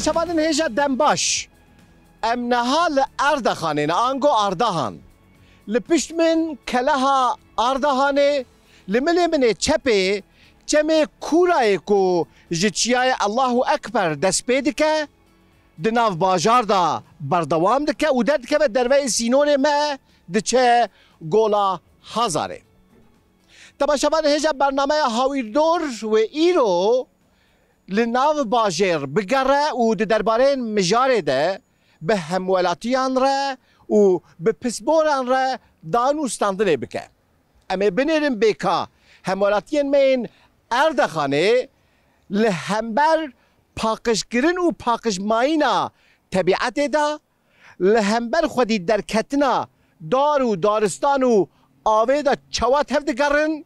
şevalên hêja dembaş. Em neha li Erdaxanê ne ango Ardahan. Li pişt min keleha Ardahanê li milê min ê çepê çemê Kurayê ku ji çiyayê Allahu Ekber dest pê dike, di nav bajar da berdewam dike û derdikeve derveyê sînonê me diçe gola Hazarê. Tebaşevan hêja bernameya Hawîrdor wê îro لناو باجر بگره و در درباره مجاره ده به همولاتیان ره و به پسبوران ره دانو استاندنه بکه اما بنیرم بکا همولاتیان مین اردخانه لهمبر پاکش گرن و پاکش ماینا طبیعت دا لهمبر خودی در کتنا دار و دارستان و آوه دا چوات هفته گرن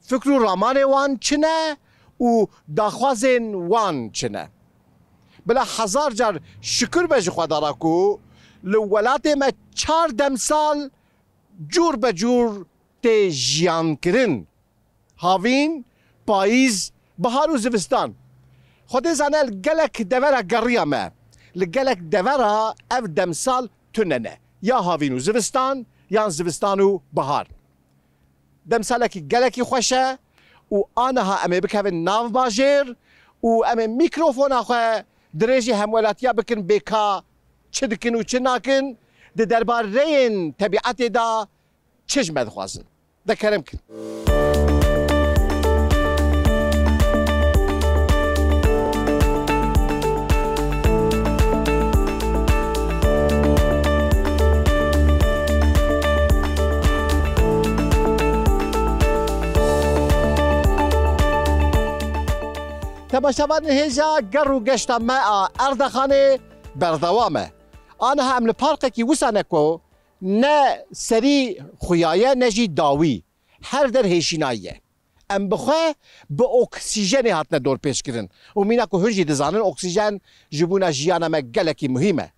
فکر رامان وان چنه؟ û daxwazên wan çine. Bila hezar car şikur be ji xwedara ku li welatê me çar demsal cûr becûr tê jiyankirin. Havîn, payîz, bihar û zivistan. Xwedê zanel gelek devera geriya me. Li gelek devera ev demsal tune ne. Ya havîn û zivistan yan zivistan û bihar. Demsalekî gelekî xweşe, و آنها ئەمێ بکەوێن ناوباژێر و ئەمێ میکرۆفۆناخوا درێژی هەموەلاتیا بکن بێکا چ دکن و چ ناکن د دەربارەیەن تەبیعاتێدا چشمە دخوازن دەکەرم کرد. تماشاوان هێزا گەڕ و گەشتە مەع ئەردەخانێ بەردەوامە ئاەها ئەم لە پارکێکی وسانەکۆ نە سەری خویایە نەژی داوی هەر دەرهێشیناییە ئەم بخێ بە ئۆکسیژەنی هاتنە دۆر پێشکردن و میناکو هەژی دەزانن ئۆکسیژەن ji بوونە ژیانەمە گەلێکی مهمە.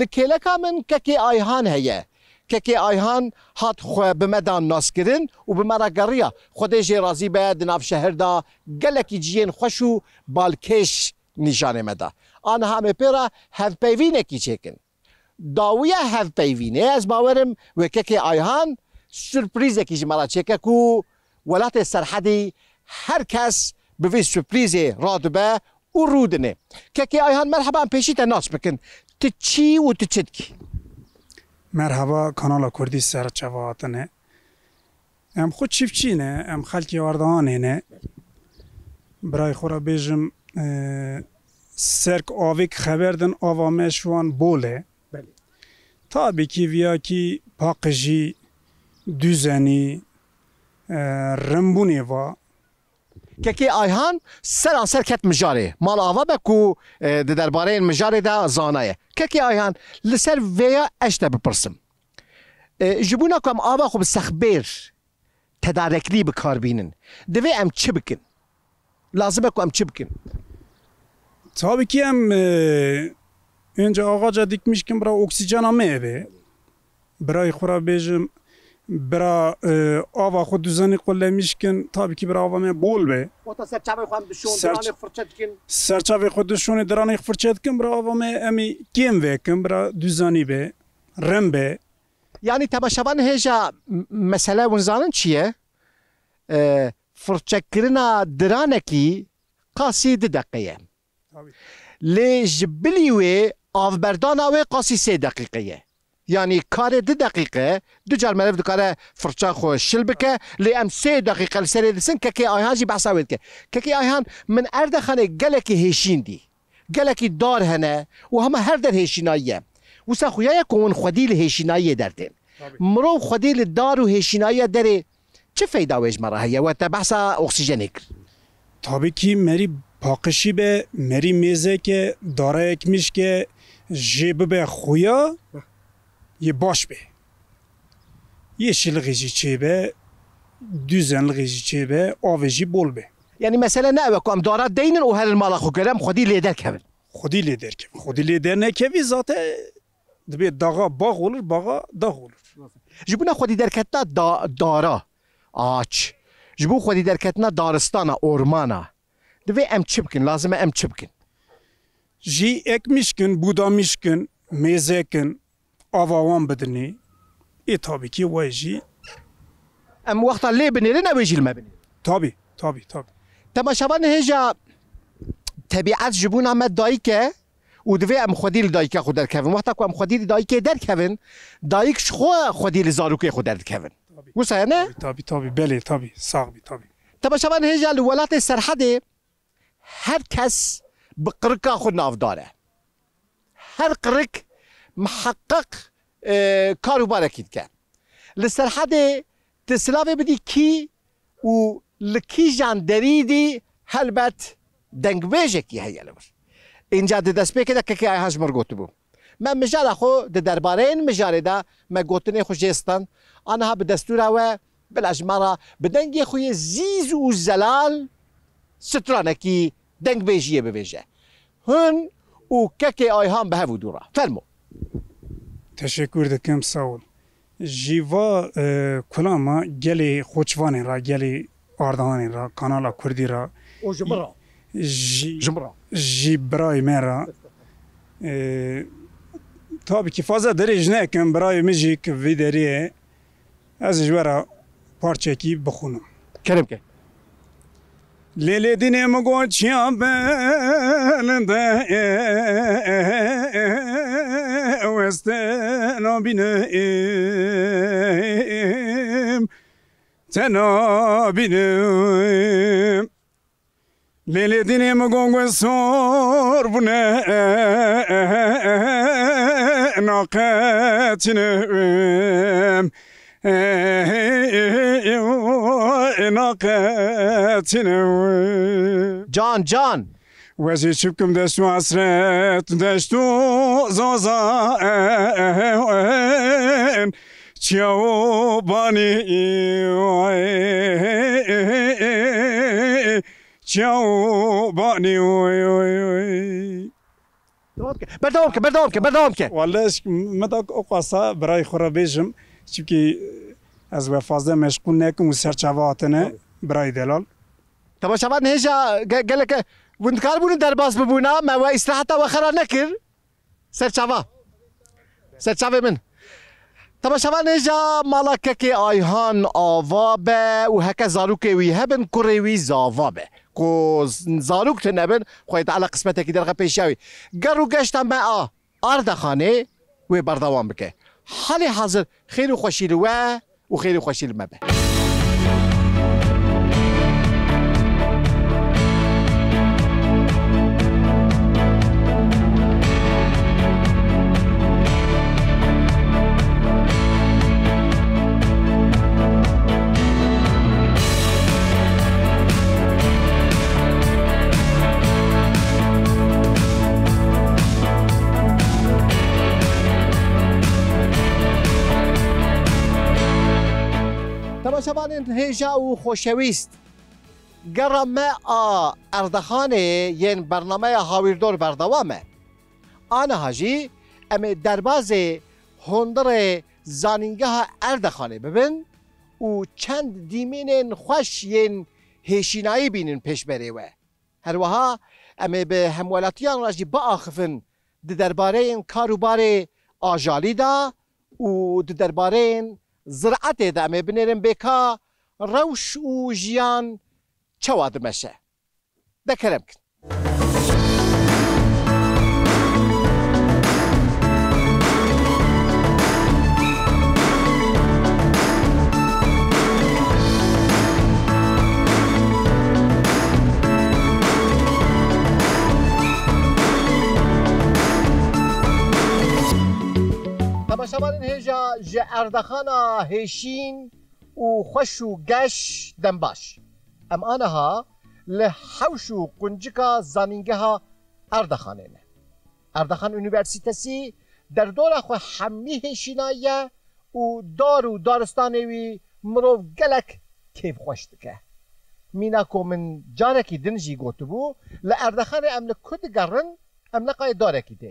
li kêleka min kekê ayhan heye ککې آیهان هات خو به مدان ناسکرین او به مرا ګریا خدای جې راضی به د ناف شهر دا ګلکی جین خوشو بالکش نشانه مده آن همه پیرا هف پیوینه کی چکن داویه هف پیوینه از باورم و ککې آیهان سورپریزه کی مرا چکه کو ولات سرحدی هر کس به وی سورپریز را دبه او رودنه ککې آیهان مرحبا پیشی ته ناس بکن ته چی او ته چدکی مرحبا کانال کردی سر چواتنه ام خود چیفچینه ام خلکی واردانه نه برای خورا بیجم سرک آویک خبردن آوامشوان بوله بله. تا کی ویا کی پاقجی دوزنی رمبونی و ککی آیهان سر کت مجاره مال آوا بکو درباره مجاره دا زانایه ککی آیهان لسر ویا اشتا بپرسم جبونا کم آوا خوب سخبیر تدارکلی بکار بینن دوی ام چه بکن لازم بکو ام چه بکن تابی که ام اینجا آقا جا دیکمیش کن برای اکسیجن همه برای خورا بیجم برا آوا خود دوزانی قله میشکن تا بکی برا آوا می بول به سرچاوی خود خودشون دران ایخ کن برا آوا می امی کیم وکن برا دوزانی به رم به یعنی تماشاوان هیجا مسئله ونزانن چیه؟ درانه درانکی قاسی دی دقیقه لی جبلی وی آفبردان وی قاسی سی دقیقه یعنی کارê di deqîqe du car meriv dikare firça xwe şil bike lê em sê deqîqe li serê disin kekê ayhan jî behsa wê dike kekê ayhan min erdexanê gelekî hêşîndî gelekî dar hene û hema her der hêşînayiye wisa xuyaye ku hûn xwedî li hêşînayiyê derdên mirov xwedî li dar û hêşînayiya derê çi feyda wê ji me re heye we te behsa oksîjenê kir Tabî kî merî paqişî be merî mêzeke darayek mişke jê bibe xuya ye baş be. Yeşillik jî çêbe, düzenlik jî çêbe, avê bol be. Yani mesele ne evek em dara deynin o herin mala xwe gerem lider lê derkevin. lider lê derkevin. lider ne dernekevî zaten dibe dağa bağ olur, bağa dağ olur. Ji bûna xwedî da dara, ağaç. Ji bo xwedî derketina daristana, ormana. Divê em çi bikin, lazim e em çi bikin? Jî ek mişkin, آواوان بدني إيه طابي كي واجي أم وقت اللي بني لنا بيجي المبني طابي طابي طابي تما شبان هجا طبيعت جبونا ما دايكه ودوی ام خودی دایکه خود در کوین وقتا که ام خودی دایکه در کوین دایکش خو خودی زاروکه خود در کوین وسه نه تابی تابی بله تابی ساق بی تابی تبا شبان هجا ولات سرحد هر کس بقرقا خود نافداره هر قرک محقق کارو بارکید کرد لسر حد تسلاوه بدی کی و لکی جان دریدی هلبت دنگ بیجکی هیا لبر اینجا ده دست بکده که که آیه هجمر گوتو بو من مجال خو ده درباره این مجال ده ما گوتنه خو جستن آنها به دستوره و بالاجمره به دنگ خوی زیز و زلال سترانه کی دنگ بیجیه ببیجه هن و که که آیه هم به هفو دوره فرمو تشکر دکم سوال جیوا کلاما گلی خوچوان را گلی آردان را کانالا کردی را جمرا جمرا جیبرای مرا تا که فازه داری جنه کم برای مجی که وی از جوه را پارچه کی بخونم کرم که لیلی دینی مگو چیان بلنده destana binim, Tena binim. Leledinim gongo sor bu ne nakatinim nakatinim Can can وزي شبكم دشتو عسرات دشتو زوزان تشاو باني تشاو باني بردومك بردومك بردومك والله مدك أقصى براي خرابيجم چونکی از وفازه مشغول نکم و سرچواتنه برای دلال تماشاوات نهیجا گلک وندکار بوون دەرباز ببوونا مەوە ئیسراحتا وەخەرا نەکرد سەرچاوا سەرچاوێ من. تەمەشەوانێژا ماڵەکەکێ ئایهان ئاوا بە و هەکە زارروکێ وی هەبن کوڕێوی زاوا بێ کۆ زارروک نەبن خۆیت ئالە قسمەتێکی دەرغە پێشاوی گەڕ و گەشتە بە ئا ئاردەخانێ وێ بەردەوام بکە حالی حەزر خێر و خۆشیر وە و خێری خۆشیر مەبێ. پاسبان هیجا و خوشویست گرمه آ اردخانه ین برنامه هاویردور بردوامه آن هاجی ام درباز هندر زانینگه اردخانه ببین و چند دیمین خوش ین هیشینایی بینین پیش بره و هر وها ام به همولاتیان راجی با آخفن درباره این کاروبار آجالی دا و درباره این ziraetê de em ê binêrin bêka rewş û jiyan çawa dimeşe. Dekerem kin. Şabaşabanın heja ji erdaxana hêşîn û xweş û geş dem baş. Em aniha li hewş û quncika zanîngeha Erdaxanê ne. Erdaxan Üniversitesî derdora xwe hemî hêşîna ye û dar û daristanê wî mirov gelek kêvxweş dike. Mîna ku min carekî din jî gotibû li erdaxanê em li ku digerin em neqayê darekî dê.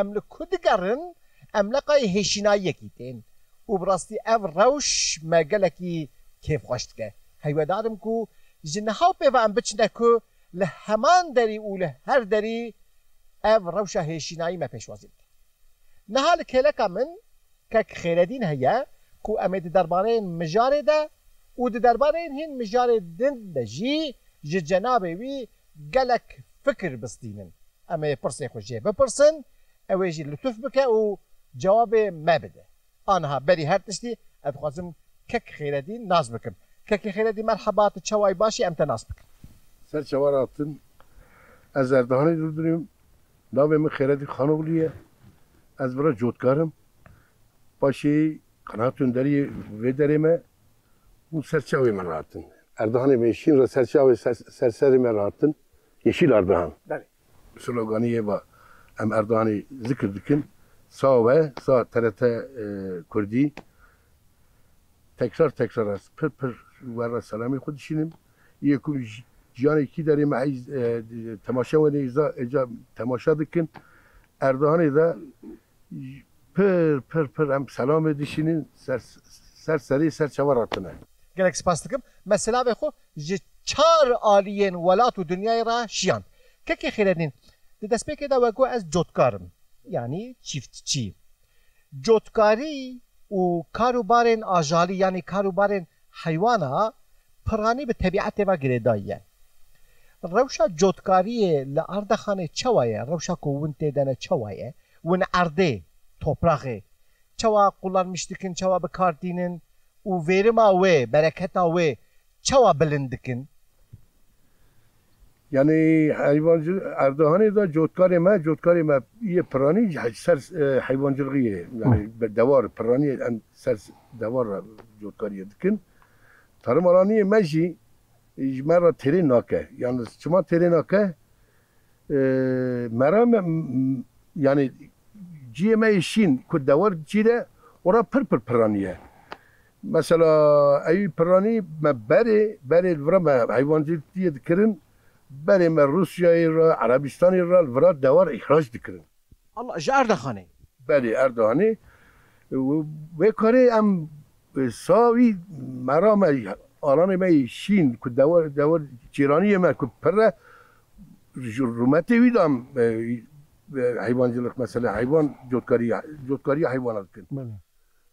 Em li ku digerin ئەملەقای هێشینایەکی تێن و بڕاستی ئەم ڕەوش مەگەلێکی کێفخۆشتکە هەیوەدارم و ژنەهاو کو لە هەمان دەری و لە هەر دەری ئەم ڕەوشە هێشینایی مە پێشوازی بکە نەها لە کێلەکە من کەک خێرەدین هەیە کو ئەمێ دەربارەیەن مژارێدا و دەربارەیەن هین مژارێ دند دەژی ji cenabê wî gelek fikir bistînin. Em ê pirsê xwe jê bipirsin, جواب ما بده آنها بری هر تشتی ادخوازم کک خیردی ناز بکم کک خیردی مرحبات چوای باشی امت ناز بکم سر چوار attım. از اردهانی دردیم نام من خیردی خانوغلیه از برا جوتکارم باشی قنات دری و دریم bu serçaveyi mi rahattın? Erdoğan'ı ben şimdi serçaveyi ser, serseri mi rahattın? Yeşil Erdoğan. Sloganiye ve Erdoğan'ı zikirdikin. ساوه سا ترت کردی تکرار تکرار است پر پر ور سلامی خودشینیم یکو جیانی کی داریم تماشا و نیزا اجا تماشا دکن پر پر پر هم سلام دیشینین سر سر سری سر چوار رتنه گلک سپاس دکم مسلا به خو جی چار آلین ولات و دنیای را شیان که که خیرنین دست که دا وگو از جوتکارم yani çiftçi. Cotkari u karubarên ajali yani karubarên hayvana, prani bi tebietê ve girêdayî Rewşa cotkariyê li Ardaxanê çawa ye? Rewşa ku win têdene çawa ye? Win arde, topraxê. Çawa kullanmıştıkın çawa bikar dînin û vêrima wê, bereketa wê çawa bilind یعنی حیوان اردوهان دا جوتکار ما جودکار ما یه پرانی سر حیوان جلغیه یعنی دوار پرانی سر دوار جوتکاری دکن ترمالانی مجی مرا تری ناکه یعنی چما تری ناکه مرا یعنی جی ما شین که دوار جیره را پر پر پرانیه مثلا ای پرانی ما بره بره ورا ما حیوان جلغیه دکرن مر روسیای را عربستانی را ورا دوار اخراج دکرن الله جا اردخانه بله اردخانه و کاری ام ساوی مرام آلان می شین که دوار دوار جیرانی ما که پره رومتی ویدم حیوان جلق مثلا حیوان جدکاری جودکاری حیوانات کن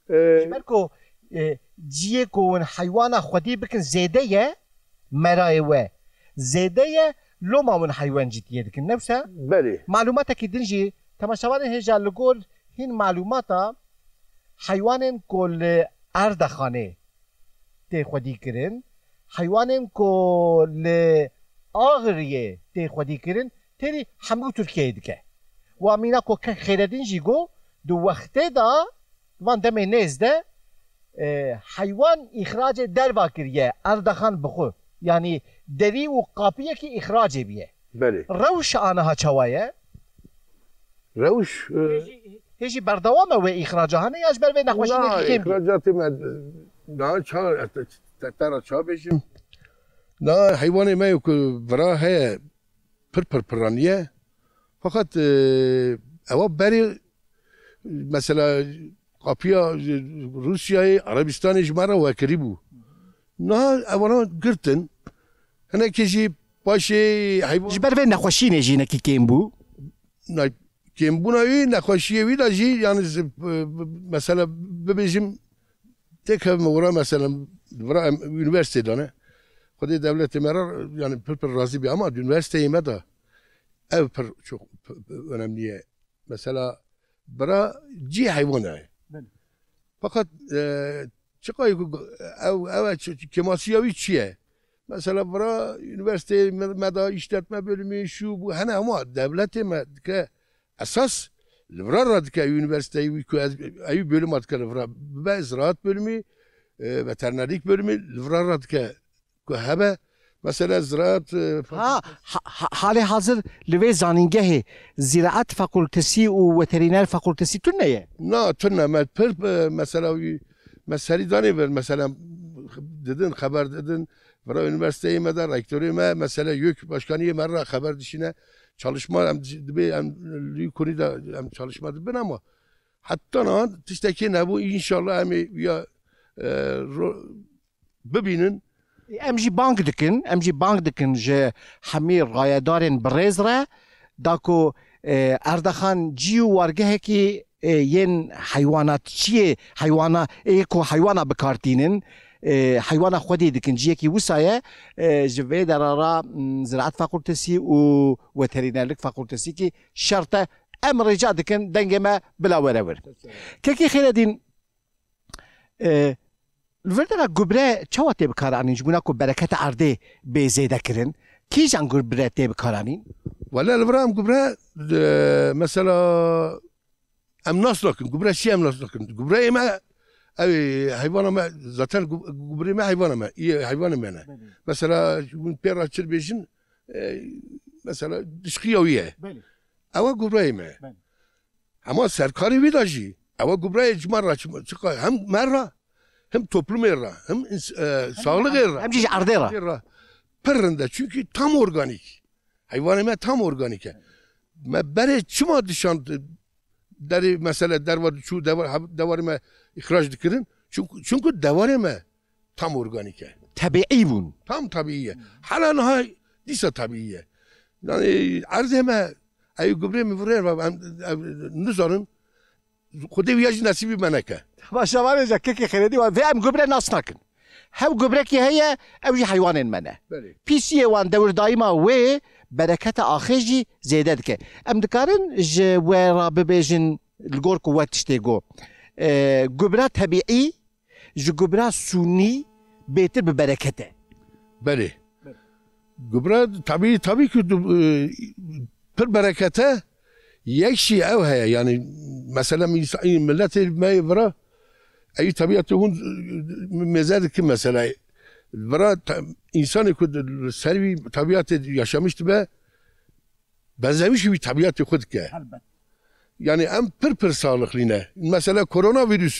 بله که جیه که حیوان خودی بکن زیده مرای و زيدية لوما من حيوان جديدك النوسة بلي معلوماتك دنجي تماشاوان هجا لقول هين معلوماتا حيوان كل اردخانه تی خودی کرن حیوانم کو ل آغریه تی خودی کرن تری حملو ترکیه دکه و امینا کو که خیردین جیگو دو وقته دا وان دمه نزده حیوان اخراج دروا کریه اردخان بخو یعنی دەوی و قاپیەکی ئیخراجێ و بله. ڕەوش ئاەها چاوایە ڕەوش هێژی بەردەوامەوەی ئیخراجانە چا چه نەخۆشیڕجاتیمەرا چابێژم نا حیوانێ که برا هەیە پر پر پرپڕانیە فقط ئەوە بەری مثلا قاپیا رووسیای عربستانی مرا و کربو. نه، ئەوەنا گرتن هەنێکی ژی پاشی هەیبژ بەرێ نەخۆشی نێژینەکی کێم بوو کێمبوونەوی نەخۆشیەوی لەژی یان مەسەە ببێژیم تێکەمەورە مەسەلم یونیڤەرسێدانە خودی دەولێت مەرە یان پر پر ڕازی بێ ئەما یونیڤەرستی مەدا ئەو پر ئەم نیە مەسەلا برا جی حیوانە فقط چقای ئەو ئەوە کێماسیەوی چییە؟ Mesela bura üniversite meda işletme bölümü şu bu hani ama devlet ki esas bura radike üniversite ayı bölüm adike bura be ziraat bölümü e, veterinerlik bölümü bura radike hebe Mesela ziraat... E, ha, ha, hali hazır lüve zaningehi ziraat fakültesi u veteriner fakültesi tünneye? Na tünne. E, mesela mesela dani ver mesela dedin haber dedin Vara üniversiteyime medar, rektörüme, mesele yük başkanıyım, her haber dişine çalışma, hem dibi, hem lükuni de, hem çalışma dibin ama hatta lan tişteki ne bu inşallah hem ya e, bibinin ام bank بانك دكن ام جي بانك دكن جي حمير غاية دارين بريزرة داكو اردخان جيو وارجه كي ين حيوانات چیه حیوانا ایکو حیوانا حیوان خودی دکن جیه کی وسایه جوی در را زراعت فاکولتسی و وترینرلیک فاکولتسی کی شرطه ام رجا دکن دنگ ما بلا ورور که کی خیر دین الوردنا گبره چوا تیب کارانین جبونا کو برکت عرده به زیده کرن کی جان گبره تیب کارانین ولا البرام قبرة مثلا أم ناس لكن قبرة شي أم ناس لكن قبرة ما اي حيوانه ما زاتان قبري ما حيوانه ما هي حيوانه معنا مثلا من بيرا تشربيجن مثلا دشقيه وياه اوا قبري معاه اما سركاري فيداجي اوا قبري مره هم مره hem toplum erra, hem e, sağlık erra. Hem cici ardera. Erra. Perrinde çünkü tam organik. Hayvanime tam organik. Me bere çıma dışan e, deri mesele der var şu devar devarime اخراج دکرین چونکو دواره ما تام ارگانیکه طبیعی بون تام طبیعیه حالا نها دیسا طبیعیه یعنی عرض ما ایو گبره میفره و نزارن خودی ویاجی نصیبی منکه باشه من جکه که خیلی و هم گبره ناس نکن هەو گوبرێکی هەیە ئەوژی حیوانێن منه پیسیێوان دەوردایما وێ دایما ئاخێژی برکت دکە ام دکارن ji wê را bibêjin li gor ku we گبرا طبیعی جو گبرا سونی بهتر به برکت برکته بله گبرا طبیعی طبیعی که پر برکته یک شی او هیا یعنی مثلا این ملت مای برا ای طبیعت هون مزد که مثلا برا انسان که سروی طبیعت یشمشت به بنزویش بی طبیعت خود که البته یعنی ام پر پر سالخ لینه مثلا کرونا ویروس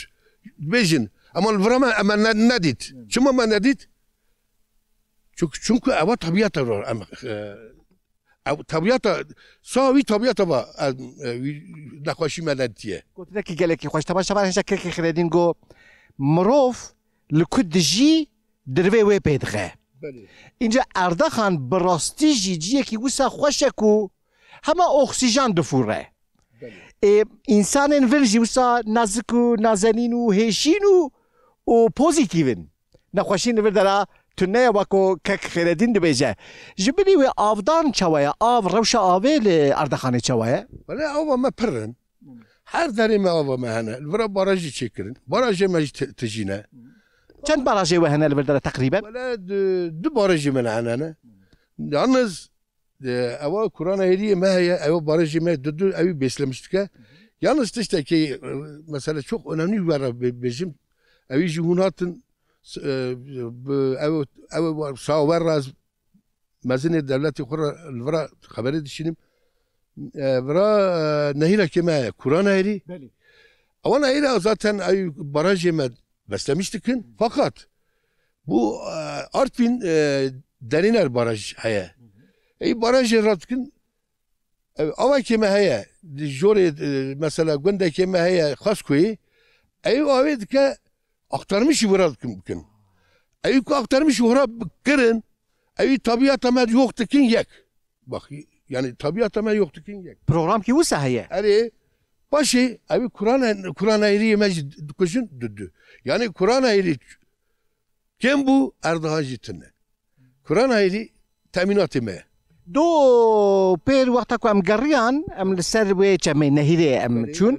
بیشن اما الورمه اما ندید چما ما ندید چون چون که اوه طبیعت رو اما او طبیعت سوی طبیعت با نخواشی مدد دیه گوت گله گلی که خوش تماشا برای شکر که خریدین گو مروف لکود دی جی دروی وی پیدغه اینجا اردخان براستی جی جی که وی سا خوشکو همه اخسیجان دفوره E, insanın virjiusa naziku, nazeninu, heşinu û pozitivin. Nexweşîn li vir dera tuneye weko kek xêredîn dibêje. Ji bilî wê avdan çawa ye, av rewşa avê li erdexanê çawa ye? Wele ava me pirin. Her derê me ava me hene. Li vir barajî çêkirin. Barajê me jî tijîne. Çend barajê we hene li vir dera teqrîben? Wele du barajî min hene. Yalnız Ava قرآن ایری مه ya barajı meh düdü evi beslemiştik. Yalnız işte ki e, mesela çok önemli bir bizim evi cumhuriyatın ev ev sağ raz مزنه devleti kura vra haberi düşünüm. E, vra e, nehir kime Kur'an eğri. Ama nehir zaten ay barajı yemed beslemiştik fakat bu Artvin deriner baraj heye. ای باراج راتکن اوا که مهیا جوری مثلا گنده که مهیا خاص کوی ای اوید که aktarmış yuvarad mümkün. Evi aktarmış yuvarad kırın. Evi tabiat amel yoktu kin yek. Bak yani tabiat amel yoktu kin yek. Program ki bu sahaya. Yani başı evi Kur'an Kur'an ayri yemez kuşun düdü. Yani Kur'an ayri kim bu Erdoğan Kur'an ayri teminat yemeye. دو پیر وقتا کو ام گریان ام لسر و چمه نهیره ام چون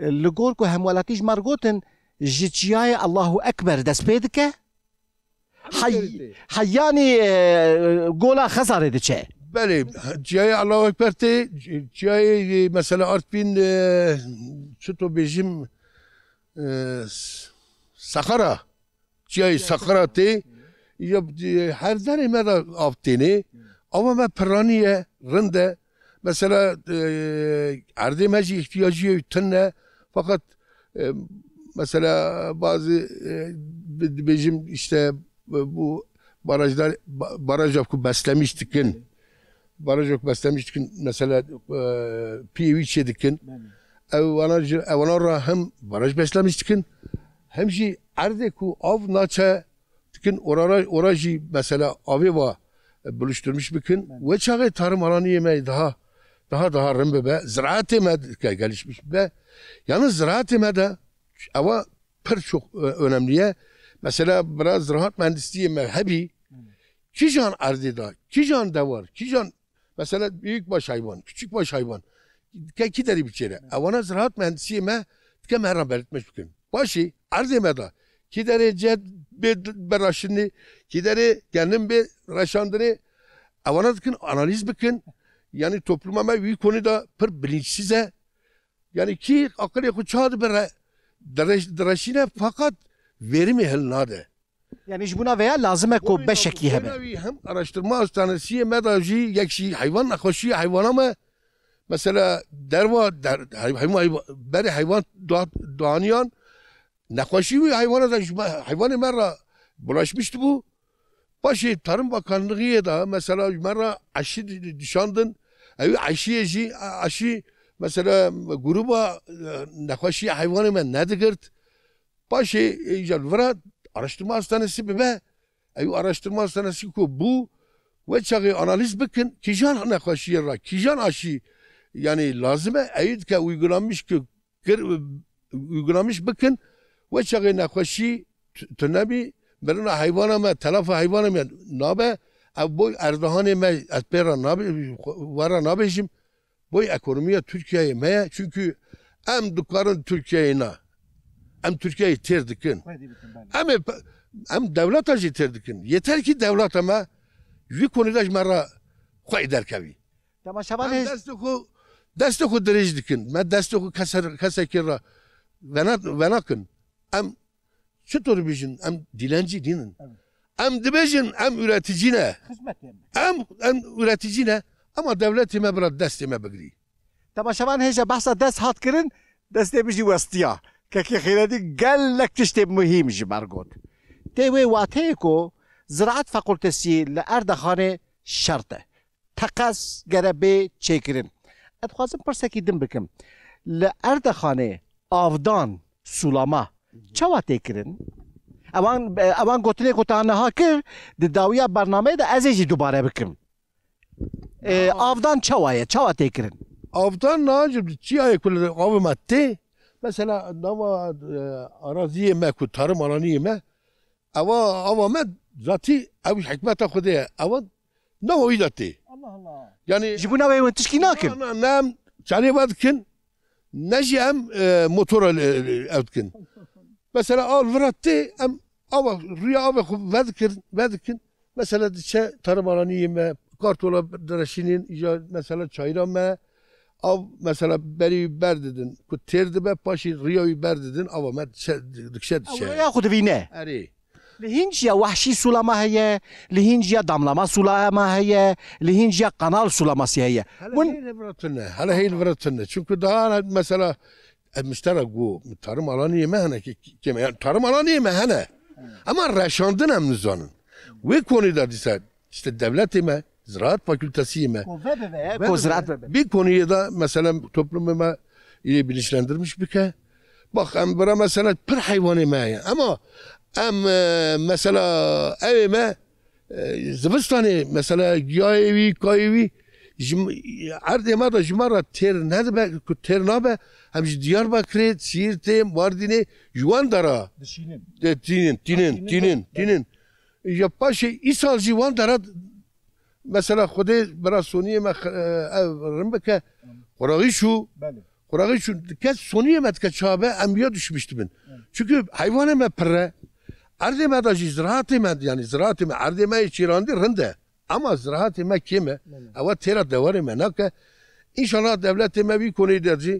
لگور کو همولاتیش مرگوتن جتیای الله اکبر دست پید که حی حیانی گولا خساره ده چه بله جای الله اکبر ته جای مثلا ارتبین چطور بجیم سخرا جای سخرا ته یا هر در مرا آبتینه Ama me piraniye rinde mesela e, erdem hacı ihtiyacı tınne fakat e, mesela bazı e, bizim işte bu barajlar baraj yapıp beslemiştikin. Baraj yapıp beslemiştikin mesela e, piyeviç yedikin. Ev hem baraj beslemiştikin hem şey erde ku av naça tikin orara orajı mesela avi var e, buluşturmuş bükün. Evet. Ve çağı tarım alanı yemeği daha daha daha rımbe be ziraat yemeğe gelişmiş be. Yalnız ziraat yemeğe de ama pır çok e, önemliye. Mesela biraz ziraat mühendisliği yemeği hebi. Kijan ardida, kijan da var, kijan mesela büyük baş hayvan, küçük baş hayvan. Keki deri bir çere. Evet. Avana ziraat mühendisliği yemeği tıkem her haber etmiş bükün. Başı arzimeda. Ki derece beraşını gideri kendim bir raşandını evana dikin analiz bikin. Yani topluma me bir konuda pır bilinçsize. Yani ki akıl yakı çağdı bere deraşine fakat verimi hel nade. Yani buna veya lazım e ko beş şekli hebe. Hem araştırma hastanesi medaji yekşi hayvan nakhoşi hayvana mı mesela derva der, hayvan beri hayvan doğanyan nakkaşi mi hayvana da hayvanı merra bulaşmıştı bu. Başı Tarım Bakanlığı'ya da mesela merra aşı dişandın. Evi aşı yezi aşı mesela gruba e, nakkaşi hayvanı mı ne dıgırt. Başı icalvara e, araştırma hastanesi bebe. Evi araştırma hastanesi ku bu ve çağı analiz bakın kijan nakkaşi yerra kijan aşı yani lazım eyit ki uygulanmış ki e, uygulanmış bakın وشغی نخوشی تنبی برون حیوان ما تلف حیوان ما نابه بوی اردهان ما از پیرا نابه ورا نابشیم بوی اکونومی ترکیه ما چونکه ام دکارن ترکیه نه ام Türkiye'yi terdikin. Hem hem devlet acı terdikin. Yeter ki devlet ama bir konuda mara koy der kavi. Tamam şaban ez. Desteku desteku derejdikin. Ma desteku kasar kasakira venat venakin. Hem sütürbücün hem dilenci dinin. Evet. Hem dibecin hem üreticine. Hizmet yani. Hem, hem üreticine ama devletime biraz destime begri. Tabi şaban hece bahsa dest hat kirin deste bici vestiya. Kaki khiradi gallek tişte mühim jibargot. Tewe vateko ziraat fakültesi le erdakhane şartı. E. Takas gerebe çekirin. Edhazım persekidim bikim. Le erdakhane avdan sulama چوا تکرن اوان اوان گوتنه کو تنها کر د داویا برنامه ده از جی دوباره بکم آفدان چوایه چوا تکرن آفدان ناجب چیای کل قوم مته مثلا نوا اراضی ما کو تارم الانی ما اوا اوا ما ذاتي او حكمه خديها اوا نو ويدتي الله الله يعني جبونا وين تشكي ناكل نعم شعري بدكن نجي ام موتور اودكن Mesela al vırattı em ava rüya ava vedkin vedkin mesela diçe tarım alanı yeme kartola dereşinin mesela çayra me av mesela beri ber dedin ku terdi be paşi rüyayı ber dedin ava met dikşe diçe. Ya kudvine. Eri. Lihinca vahşi sulama heye, lihinca damlama sulama heye, lihinca kanal sulaması heye. Hele Bun... heyil vratını, hele heyil vratını. Çünkü daha mesela müştərə qu tarım alanı yemə hənə ki kimi yani tarım alanı yemə hənə. Ama reşandın hem nüzanın. Ve hmm. konuda ise işte devlet yeme, ziraat fakültesi yeme. Ko ziraat bebe. Bir konuyu da mesela toplumuma iyi bilinçlendirmiş bir ke. Bak em bura mesela pır hayvan yemeği ama em e, mesela evime e, zıbıstani mesela yayvi kayvi جم... عرض مرة جمرة تير نهدبه تير نابه همش دياربكر سيرتم وارديني جوان دارا دشينين تينين تينين تينين تينين یا پاش ای سال جوان دارد مثلا خود برا سونی ما رمبکه قراغی شو قراغی شو کس سونی مت که چابه امیا düşmüştü ben. Çünkü hayvanım pırre. Erdem adaşı ziraatım yani ziraatım erdem çirandı rende. Ama زراعت ما kime? او تیرا دواری ما نکه انشالله دولت ما بی کنی درجی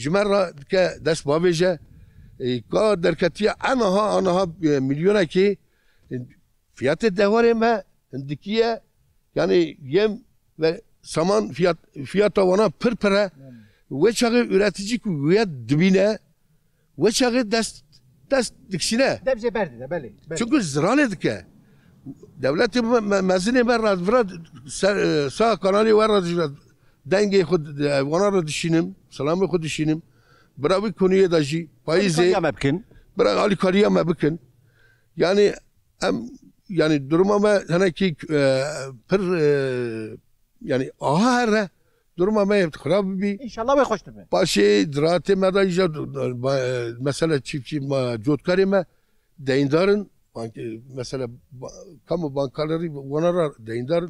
جمر ke که دست بابیجه که anaha anaha e, milyona ki e, fiyatı fiyatı devarime dikiye yani yem ve saman fiyat fiyat avana pırpıra ve çağı üretici kuvvet dibine ve çağı dest dest diksine. Debze berdi de belli. Çünkü ziraledik ya. دولت مزین برد برد سا کانالی ورد دنگ خود افغانا رو دشینیم سلام خود دشینیم براوی کنیه داشی پاییزه برای عالی کاری هم بکن یعنی hem yani duruma me hani ki e, pır e, yani aha herre duruma me yaptı kurabı bir inşallah be hoştur be başı drati meda e, e, mesela çiftçi ma cotkari me deyindarın e, mesela kamu bankaları onlara deyindar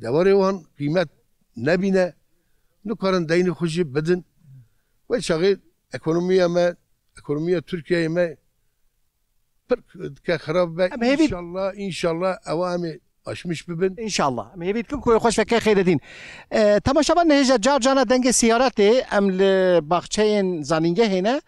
devarê wan qîmet ne bine, deynê xwe jî bidin Ve çaxê ekonomiya me ekonomiya Türkiyeyê me pir dike xirab be inşallah inşallah ewa em ê aşmış bibin inşallah em hêvî hoş ve xweş veke xêr edîn e, temaşaba nehêja car cana dengê siyaretê em li baxçeyên zanîngehê ne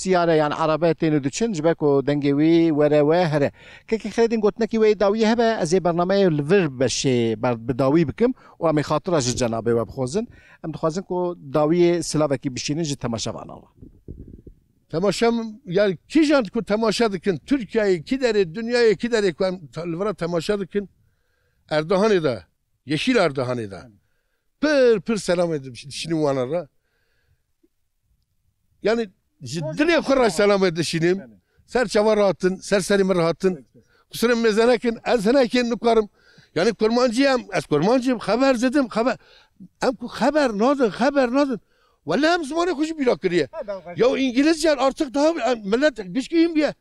سیاره یان عربه تینو دچن جبک و دنگوی وره و هره که که خیلی گوتنه کی وی داویه هبه از برنامه لور بشه بر بداوی بکم و امی خاطر از جنابه و بخوزن ام دخوازن کو داوی سلاوه کی بشینن جی تماشا وانا Tamaşam yani ki jant ku tamaşa dikin Türkiye'yi ki deri dünyayı ki deri ku lvara tamaşa dikin Erdoğan'ı da Yeşil Erdoğan'ı da pır pır selam edip şimdi vanara yani Ciddi kuraş selamı düşüneyim. Ser çava rahatın, ser serimi rahatın. Kusurum mezenekin, el senekin nukarım. Yani kurmancıyım, es kurmancıyım, haber zedim, haber. Hem ku haber nadın, haber nadın. Vallahi hem zamanı kuşu bir akırıya. Ya İngilizce artık daha millet güçlüyüm diye.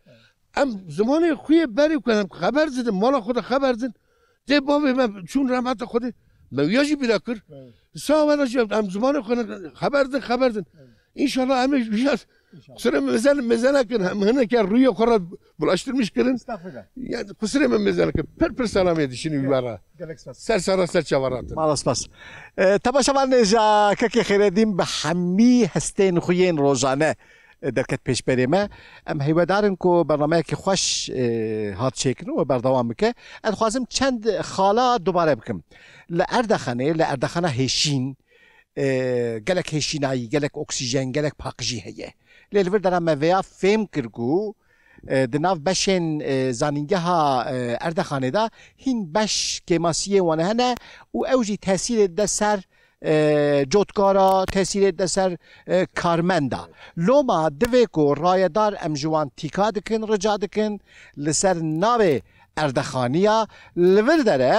Em zamanı kuyu beri kuyu, haber zedim, mala kuda haber zedim. De babi ben çun rahmete kudu. Mevyacı bir akır. Sağ ver şey acı, em zamanı kuyu, haber zedin, haber zedin. İnşallah em biraz Kusura mezel mezelakın hıneke rüya kara bulaştırmış kırın. Estağfurullah. Yani kusura me mezelakın. Per per salam edi şimdi yuvara. Ser sara ser çavaratın. Malas pas. Tabaş aman neca kake khiredim behami hesteyn khuyen rojane. دركت پیش بری ما ام هیوادارن کو برنامه کی çekin ve چیکن و بردوام بکه çend خوازم چند خالا دوباره بکم لاردخانه لاردخانه heşin, e, gelek heşinayi, gelek oksijen, gelek pakji heye. لێلور دەرامە veya fêm kirgu di nav beşên zanîngeha Erdexanê da hîn beş kemasiyê wane hene û ew jî tesîrê de ser cotkara tesîrê de ser karmenda. Loma divê ku rayedar em ji wan tîka dikin rica dikin li ser navê Erdexaniya li vir dere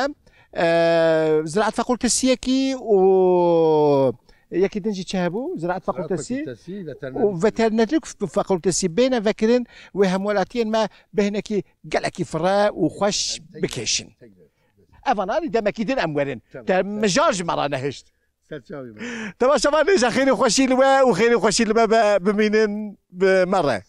ziraat fakultesiyekî û يا كي تنجي تشاهبوا زراعه فاقولتا السي وفيترناتيك فاقولتا السي بينا فاكرين وهم مولاتين ما بهنا كي قال كي فرا وخش بكيشن افانا اللي دما كي دير اموالين مجارج مرة رانا هشت تمام شباب نجا خير وخشي الوا وخير وخشي الوا بمينين بمره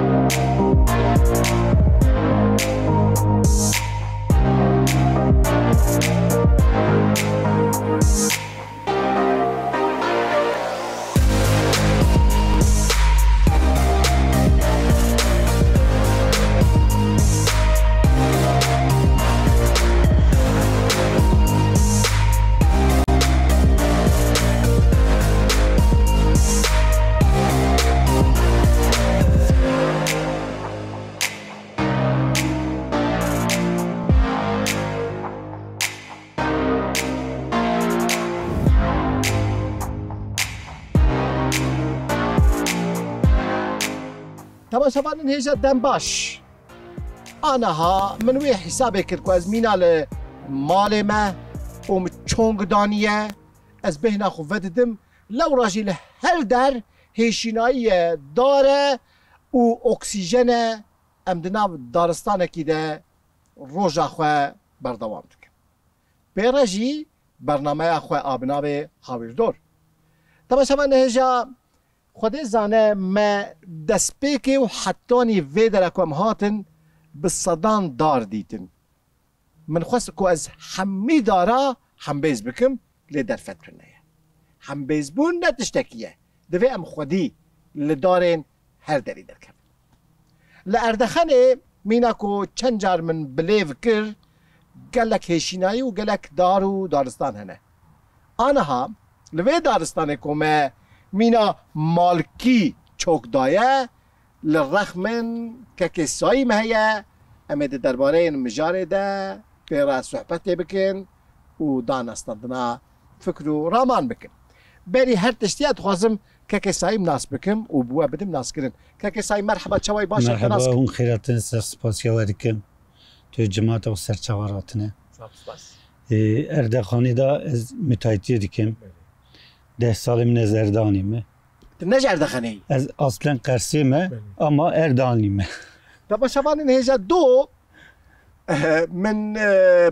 Música طبعا باش دنباش آنها من وی کرد که از مینال مال ما و چونگ دانیه از بهنا خو دم لو راجل هل در هیشینایی داره و اکسیژن ام دارستانه کی ده روژا خو بردوام دکن برنامه خو آب حاویردور دور طبعا نهجا خود زانه ما وی در فیدرک هاتن بالصدان دار دیدن. من خواست کو از همی دارا هم بیز لیدر فتر نیه هم بیز بون نتشتکیه دوه ام خودی لیدارین هر داری در کم لأردخنه مینا کو چند جار من بلیو کر گلک هشینایی و گلک دار و دارستان هنه آنها لوی دارستانه کو مینا مالکی چوک دایه لرخمن که کسایی مهیه اما ده درباره این مجاره ده پیرا صحبت بکن و دانستندنا فکر و رامان بکن بری هر تشتیات خوازم که کسایی مناس بکم و بوا بدم ناس کرن که کسایی مرحبا چوای باشه مرحبا ناس اون خیراتن سر سپاسی ورکن تو جماعت و سر چواراتنه اردخانی دا از متایتی دیکم ده سالم نزردانی مه ده نجردخنی از اصلا قرسی مه بله. اما اردانی مه ده با شبانی دو من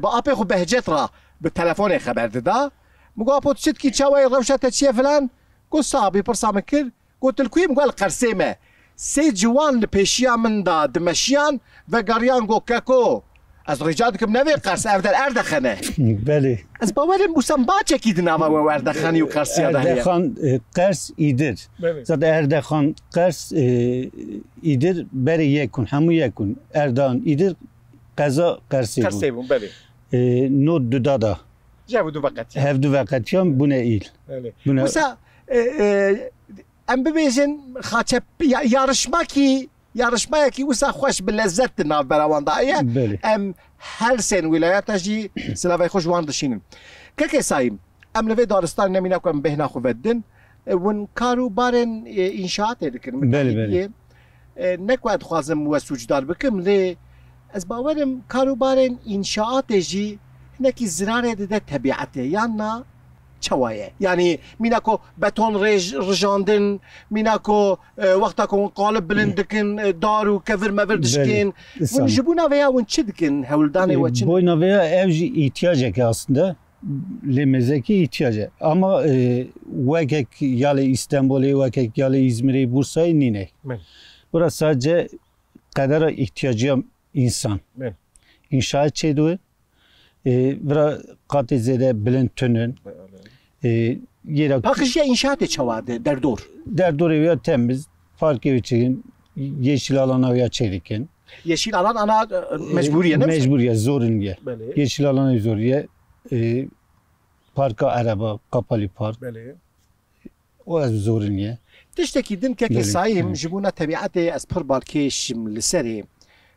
با اپی خو بهجت را به تلفن خبر داد ده مگو اپو تشید کی چاوی روشه تا چیه فلان گو صاحبی پرسا کرد گو تلکوی مگو القرسی مه سی جوان پیشیا من دا دمشیان و گریان گو ککو از رجاد کم نوی قرص در اردخنه بله از باورم موسم با دن اما و اردخانی و ها یاده اردخان قرص ایدر زد اردخان قرص ایدر بری یکون همو یکون اردان ایدر قضا قرصی بود قرصی بود بله نو دو دادا جاو دو وقت هف دو وقت یام بونه ایل بله موسا ام ببیزین خاچه یارشما کی یارشمایەکی يعني وسا خۆش بلەزت ناو بەراوەنداە ئەم هەر سێن ویلایەتە ژی سلاوای خۆشوان دشینن کەکێ سایم ئەم لەوێ دارستان نەمیناکەم بهنا خوبدن ون کار و بارێن ئینشااتێ دکردن نەکوات خوازم وە سوجدار بکەم لێ ez bawerim karobarên înşaatê jî hinekî zinarê dide tebietê yan na çawaye. Yani minako beton rej rjandin, mina ko vakta ko qalib bilind dikin, dar û kevir mevir dişkin. Bun ji bu naveya win çi dikin hewldanê we Bu naveya ev ihtiyacek aslında lemezeki ihtiyacı. Ama e, vekek yale İstanbul'e, vekek yale İzmir'e, Bursa'yı nine. Evet. Burası sadece kadar ihtiyacı insan. İnşaat çeydi. E, katı zede bilin tünün. Evet. Ee, yerel Bakıcıya şey inşaat içe vardı derdor. derdor evi temiz, park evi için, yeşil alan evi çekikin. Yeşil alan ana e, mecburiye değil mi? Mecburiye, zorunlu. Beli. Yeşil alan zor ye E, parka araba, kapalı park. Beli. O az zorunlu. Tişteki dim keki Beli, sayım, evet. jibuna tabiatı ez pır balkeşim liseri.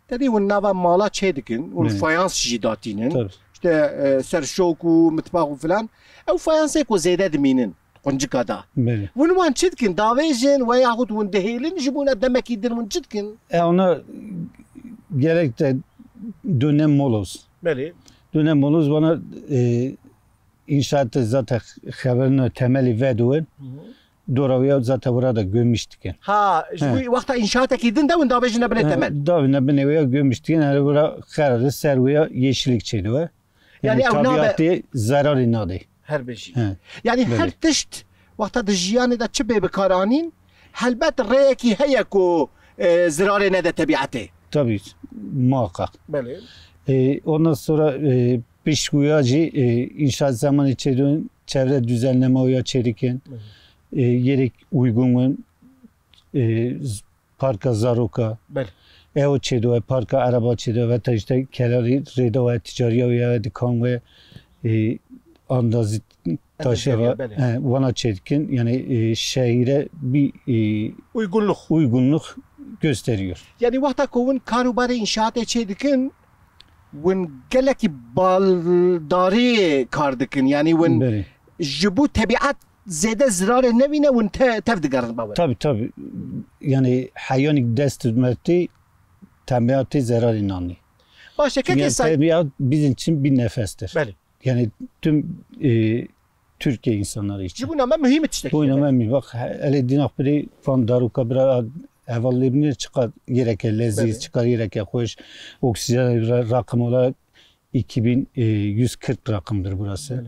Dedi, unnava mala çedikin, un fayans jidatinin. Tabii. سەرشۆک و متباغ و فلان ئەو فایانسێک و زێدە دمینن قنجکەدا ونوان چتکن داوێژێن و یاخود ون دەهێلن ji bûne demekî din min çitkin e, ona gerek de dönem moloz dönem moloz bana e, inşaatte zaten haberin e temeli veduin Doraviya zaten burada gömmüştükken. Ha, bu vakta inşaata gidin de bunda bejine bile temel. Da bine bine gömmüştükken her burada kararı serviye yeşillik çeydi یعنی ئەو نابێت زەراری نادەی هەر بژی یعنی هەر تشت وەختە دژیانێدا چ بێ بکارانین هەلبەت ڕێیەکی هەیە و زرارێ نەدە تەبیعەتێ تابیت ماقا ondan sonra e, Beşikuyacı e, inşaat zaman içeriğin çevre düzenleme oya çeriken e, gerek uygunun e, parka zaroka Beli evo çedo parka araba çedo ve tajda kelari reda ve ticariya ve ya dikan ve andazit taşı ve vana çetkin yani e, şehire bir e, uygunluk uygunluk gösteriyor. Yani vakta kovun karubarı inşaat çetkin wen geleki baldarı kardıkın yani wen jibu tabiat zede zirare nevine wen tev digarin bawer. Tabi tabi yani hayanik dest mertti təbiəti zərər inanır. Başa ki, insan... təbiət bizim üçün bir nefestir. Bəli. Yəni tüm e, Türkiye insanları için. Bu nama mühim işte. Bu nama mühim. Bak ele dinak biri from daruka bir evvellerini çıkar yereke leziz evet. çıkar yereke oksijen rakım olarak 2140 e, rakımdır burası.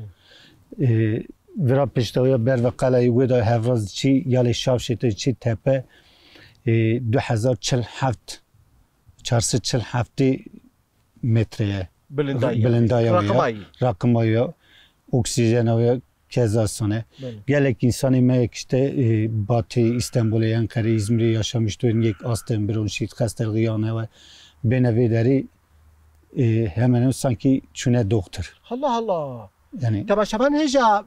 Evet. Vira peşte oya ber ve kalayı ve da çi yale şavşete çi tepe 2047 e, چارسد هفتی متره بلندایی بلندایی رقمایی رقمایی اکسیژن و kezarsone. Gelek insanı mekşte e, Batı, İstanbul'a, Ankara, İzmir'e yaşamış duyun yek astem bir on şiit kastel ve benevederi e, hemen sanki çüne doktor. Allah Allah. Yani. Tabi şaban heja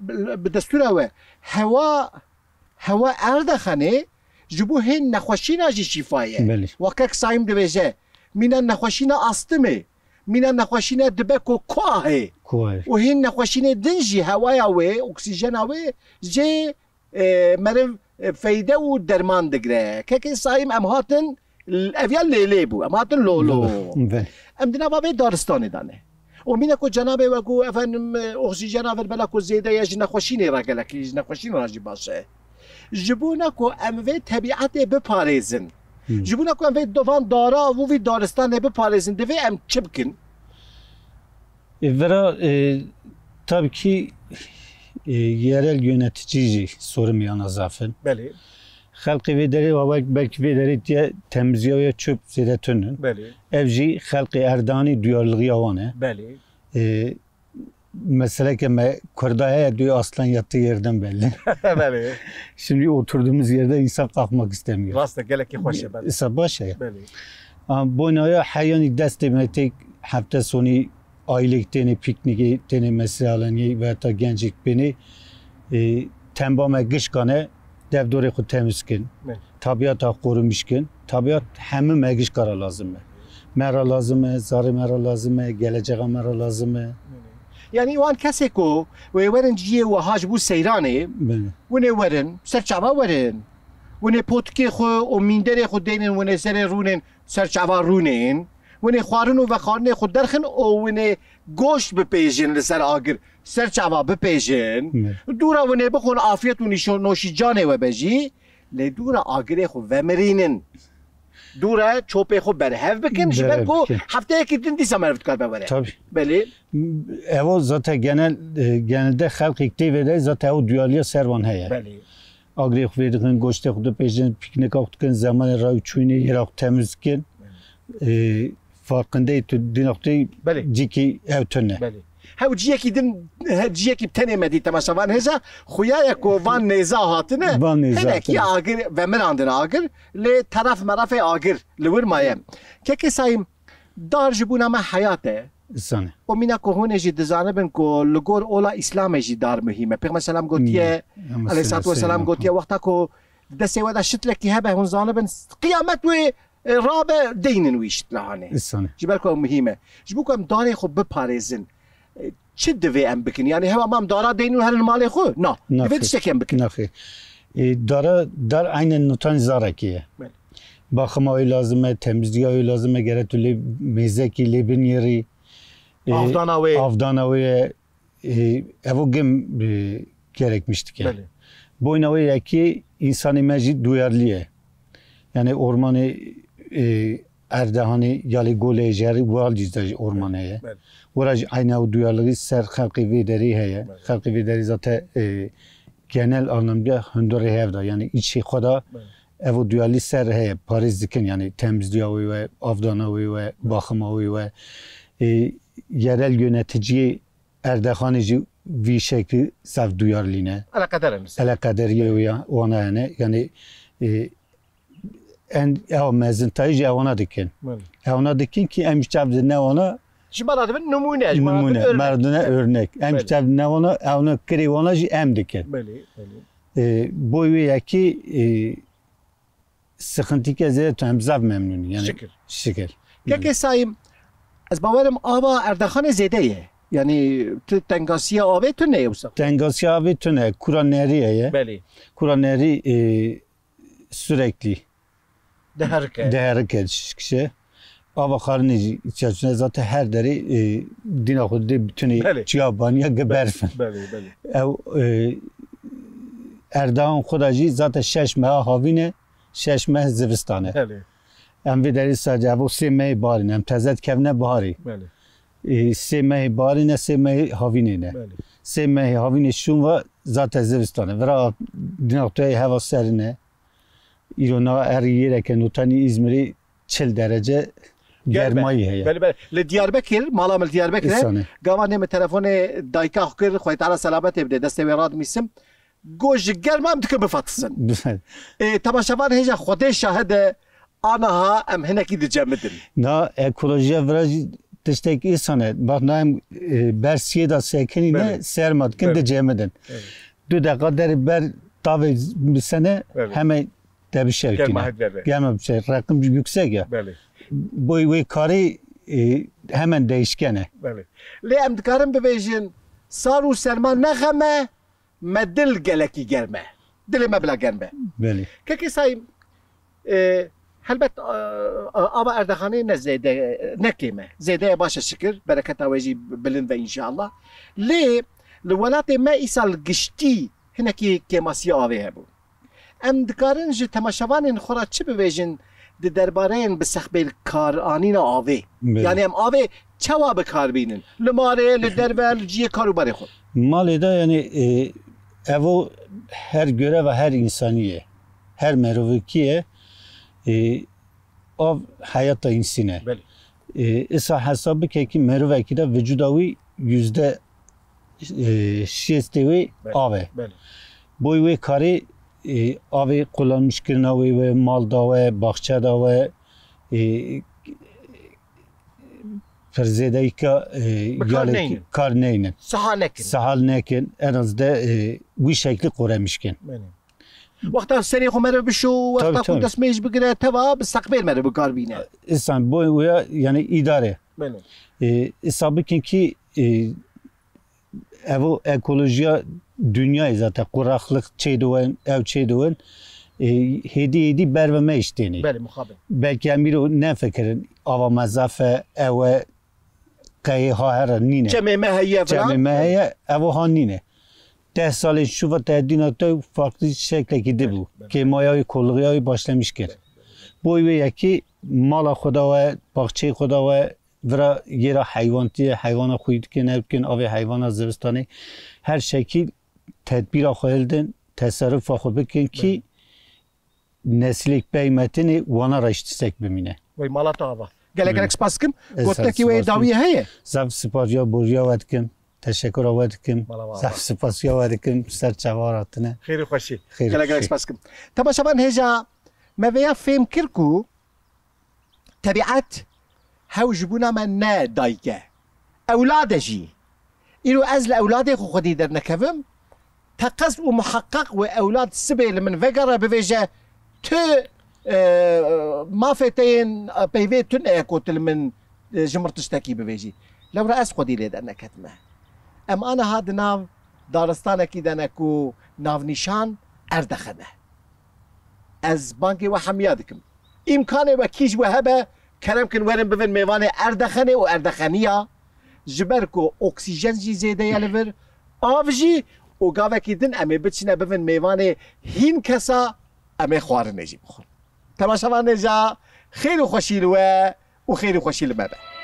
destura ve hava hava erdakhane jibu hen nakhoshina ji shifaye. Ve kek saim dveje. مینا نخوشینا استمه، مینا نخوشینا دبک و کوه و هین نخوشینا دنجی هوای و اکسیژن اوه جه مرو فایده و درمان دگره که که سایم ام هاتن افیال لیلی بو ام هاتن لولو بله. ام دینا بابی دارستانی دانه و مینا کو جناب و کو افن اکسیژن اوه بلا کو زیده یا جی نخوشینی را گلکی جی نخوشین راجی باشه جبونا کو ام وی طبیعت بپاریزن. Ji bûna ku em vê dovan dara û vî daristanê biparêzin divê em çi bikin? E, vera e, tabii ki e, yerel yönetici sorum yana zafin. Beli. Halkı vederi ve belki vederi diye temizliğe çöp zedetünün. Beli. Evci halkı erdani duyarlılığı yavane. Beli. E, mesele ki me, Kurdaya diyor aslan yattığı yerden belli. belli. Şimdi oturduğumuz yerde insan kalkmak istemiyor. Rasta gelek ki hoşa belli. İsa başa ya. Belli. Boynaya hayani destemetik hafta sonu aylık teni pikniki teni meseleni ve ta gencik beni e, tembame gışkane devdori ku temizkin. Tabiata korumuşkin. Tabiat hemi megiş kara lazım. Mera lazım, zarı mera lazım, geleceğe mera lazım. یعنی وان کسی کو وی ورن جیه و هاج بو سیرانه بله. ونه ورن سرچاوا ورن ونه پوتکی خو و میندر خو دینن ونه سر رونن سرچوا رونن ونه خوارن و خانه خود درخن او ونه به بپیجن سر آگر سرچاوا بپیجن بله. دورا ونه بخون عافیت و نوشی جانه و بجی لی دورا آگره خو ومرینن دوره چوبه خوب بره هف بکن شبه کو هفته یکی دن دیسا مرفت کار ببره طبی بله او زاته گنل ده خلق اکتی ویده زاته او دیالیا سروان هیه بله آگری خود کن گوشت خود پیشن پیکنیک آخد کن زمان رای چوینه یراق تمیز کن فرقنده تو دین بله. جی که او تنه بله هر چیکی دن هر چیکی به تنهایی می‌دیدیم، مثلاً وانهزا خویاکو وان نیزاهات نه. همه کی آگر و مراندن آگر، لی طرف مرافع آگر لورمایم. که کسایم دار جبو نامه حیاته. اصلاً. اومینه که هنوز جدی زنابن ک لگور آلا اسلام جی دارمیم. پر مسالمه گوییه. البته ساتوی سلام گوییه وقتی که دسته و دشته کی هم هنوز زنابن قیامتوی رابه دینن ویش تلقانه. اصلاً. چی بگم مهمه. چی بگم داری خوب بپاری چ دوێ ئەم بکن ینی هەوا مام دارا دەین و هەرن ماڵێ خۆ نا شتێکم بکن نخی دارا در aynen nutan zarakiye. Evet. Bakıma lazım, temizliğe lazım, gerek türlü mezeki lebin yeri. Avdana ve Avdana ve evo gem gerekmişti ki. Yani. Boyna ve yaki insanı meci duyarlıye. Yani ormanı e, Erdehan'ı yali gole jeri bu alcizde ormanı. Evet. ورج aynı o duyarlılığı ser halkı videri heye. Halkı videri zaten e, genel anlamda hündürü hevda. Yani içi koda ev duyarlı ser heye. Paris dikin yani temizliğe uyu ve avdana uyu ve bakıma uyu ve e, yerel yönetici Erdehaneci bir şekli sev duyarlığına. Alakadar mısın? kadar ya ona yani. Yani e, en ev mezin tayıcı evona dikin. Evona dikin ki emşçabdi ne ona جمالات من نمونه نمونه مردونه örnek ne کتاب نوانو اونو کری وانا جی ام دکن بله بله بوی یکی sıkıntı ki zede tu hemzav memnun yani şükür şükür keke sayım ez bavarım ava erdahan zedeye yani tu tengasiya ave tu ne yusak tengasiya ave tu ne kuraneriye ye beli kuraneri e, sürekli deherke deherke şişkişe آوه خارنه جی، چه چون ذات هر داره دین خود دی بتونه چیاب بانی ها گه بله، بله او اردا هم خدا جی، ذات شش ماه ها هاوینه، شش ماه زوستانه بله اما داره ساجه هاو سه ماه بارینه، هم تزد که هم باری بله سه ماه بارینه، سه ماه هاوینه نه بله سه ماه هاوینه شون و ذات زوستانه ورا دین خدای هوا سرینه ایران ها هر یه نوتانی ازمیری چل درجه. گرمایی هست بله بله ل دیاربکر مالا مل دیاربکر گوانه می تلفن دایکا خکر خوی تعالی سلامت بده دست ویراد میسم گوش گرم هم دکه بفتسن تماشاوار هجا خود شاهد آنها ام هنکی دی جمدن نا اکولوژی وراج تشتك إنسانة بحنايم برسيه دا سيكني نه سيرمات كن جامدن دو دقا در بر tabi bir sene hemen de bir şey. Gelme, gelme. Gelme bir şey. Rakım yüksek ya. Belli. بۆی وێ کاری همین دەیشکێنە لێ ئەم دکارم ببێژن ساڵ و سەرمان نەخەمە مە دل گەلکی گەرمە دلێ مەبلا گەرمە کەکی سای هەلبەت ئاوا ئەردەخانەی نە نەکێمە زێدەیە باشە شکر برکت بلند بە ئینشاءله لێ لە وڵاتێ مە گشتی هەنەکی کێماسی ئاوێ هەبوو ئەم دکارن ژ تەماشەوانین خۆرا چ di derbareyên bi sexbê Ave. avê yani em avê çewa bi karbînin li marê li derve li ciyê karûbarê xwe malê de yani e, ev o her göreva her insaniye her merovikiye av hayata insine e, İsa hesab bike ki merovekî de vücuda wî yüzde e, şêstê wê ave boy wê karê e, avê qolanmişkirina wê we mal da we baxça da we e, pirzêdeyka e, gelek kar neynin. Sehal nekin. Sehal nekin. En az de wî şekli qoremişkin. Wexta serê xwe mere bişo wexta xwe desmê ji bigire teva bi seqbêl mere bikar bîne. İnsan bu ya yani idare. Bene. Hesabı ki evo ekolojiya dünya zaten kuraklık şey ev şey doğan e, hedi hedi berveme işteni. Beli muhabbet. Belki emir ne fikirin ava mezafe eve kayı ha her nine. Cemi meheye falan. Cemi meheye evo ha nine. ده سال شو و تدین تا فرقی شکل کده بود که مایای کلغیای باشلمیش کرد. بوی یکی مال خدا ورا یه را حیوانتی حیوان خوید که نبکن آوی حیوان از زرستانی هر شکل تدبیر خواهل دن تصرف خود بکن که نسلیک بیمتن وانا رشتسک بمینه وی مالات آوا گلی گله سپاس کم گوته که وی داویه هیه زف سپاس یا بوریا ود کم تشکر آود کم زف سپاس یا ود کم سر چوارات نه خیر خوشی خیر گله گله سپاس کم تماشا من هیجا مویا فیم کرکو طبیعت هەو ژبوونا من نە دایکە ئەولادەژی ئیرو ئەز لە ئەولادێک خودی دەرنەکەوم تا قەست و محقق و ئەولاد سبێ لە من ڤگەڕە ببێژە ت مافێتەیەن پەیوێ تون ئەیە کۆتل من ژمر تشتێکی ببێژی لەورە ئەس خودی لێ دەرنەکەتمە ئەم ئەە هاد ناو دارستانێکی دەنەک و ناونیشان ئەردەخەنە ئەس بانکی وە حەمیا دکم ئیمکانێ وە کیژ وە هەبە کرم کن ورن ببین میوان اردخنه و اردخنیا جبر کو اکسیژن جی زیده یا لور آو جی و گاوکی دن امی بچینه ببین میوان هین کسا امی خوارنه جی بخون تماشاوانه جا خیر و خوشی و خیر و خوشی لمبه